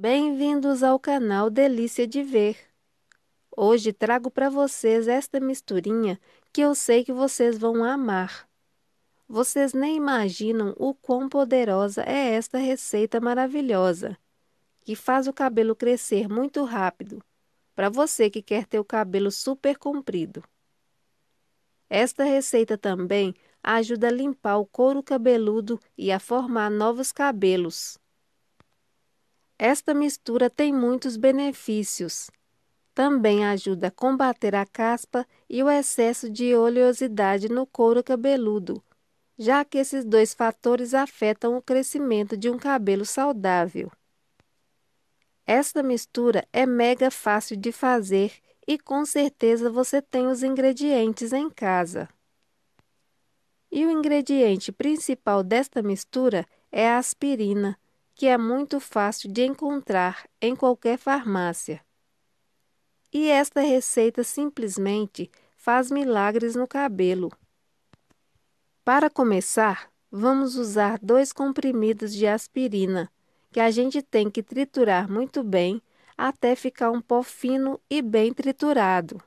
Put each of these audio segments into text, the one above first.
Bem-vindos ao canal Delícia de Ver. Hoje trago para vocês esta misturinha que eu sei que vocês vão amar. Vocês nem imaginam o quão poderosa é esta receita maravilhosa, que faz o cabelo crescer muito rápido, para você que quer ter o cabelo super comprido. Esta receita também ajuda a limpar o couro cabeludo e a formar novos cabelos. Esta mistura tem muitos benefícios. Também ajuda a combater a caspa e o excesso de oleosidade no couro cabeludo, já que esses dois fatores afetam o crescimento de um cabelo saudável. Esta mistura é mega fácil de fazer e com certeza você tem os ingredientes em casa. E o ingrediente principal desta mistura é a aspirina que é muito fácil de encontrar em qualquer farmácia. E esta receita simplesmente faz milagres no cabelo. Para começar, vamos usar dois comprimidos de aspirina, que a gente tem que triturar muito bem até ficar um pó fino e bem triturado.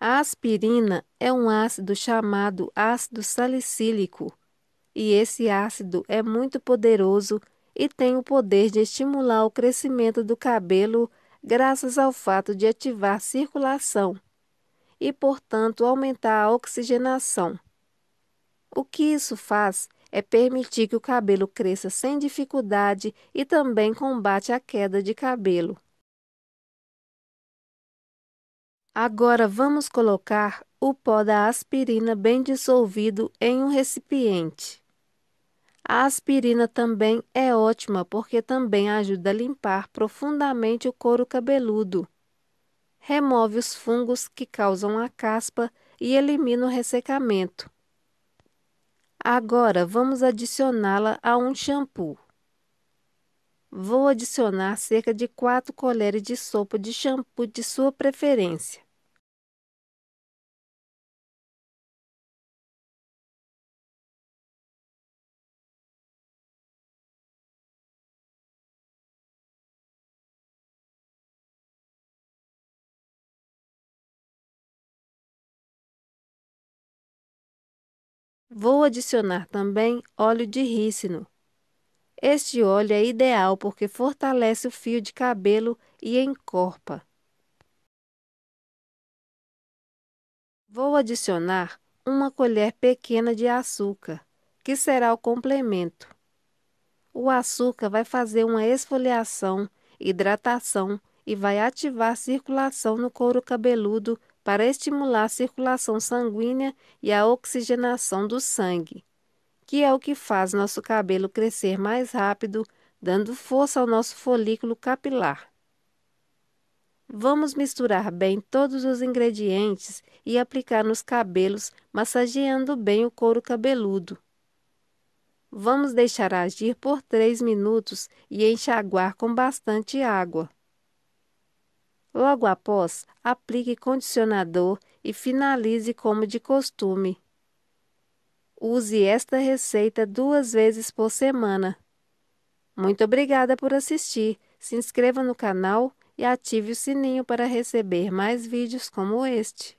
A aspirina é um ácido chamado ácido salicílico, e esse ácido é muito poderoso e tem o poder de estimular o crescimento do cabelo graças ao fato de ativar circulação e, portanto, aumentar a oxigenação. O que isso faz é permitir que o cabelo cresça sem dificuldade e também combate a queda de cabelo. Agora vamos colocar o pó da aspirina bem dissolvido em um recipiente. A aspirina também é ótima porque também ajuda a limpar profundamente o couro cabeludo. Remove os fungos que causam a caspa e elimina o ressecamento. Agora vamos adicioná-la a um shampoo. Vou adicionar cerca de 4 colheres de sopa de shampoo de sua preferência. Vou adicionar também óleo de rícino. Este óleo é ideal porque fortalece o fio de cabelo e encorpa. Vou adicionar uma colher pequena de açúcar, que será o complemento. O açúcar vai fazer uma esfoliação, hidratação e vai ativar circulação no couro cabeludo para estimular a circulação sanguínea e a oxigenação do sangue, que é o que faz nosso cabelo crescer mais rápido, dando força ao nosso folículo capilar. Vamos misturar bem todos os ingredientes e aplicar nos cabelos, massageando bem o couro cabeludo. Vamos deixar agir por 3 minutos e enxaguar com bastante água. Logo após, aplique condicionador e finalize como de costume. Use esta receita duas vezes por semana. Muito obrigada por assistir. Se inscreva no canal e ative o sininho para receber mais vídeos como este.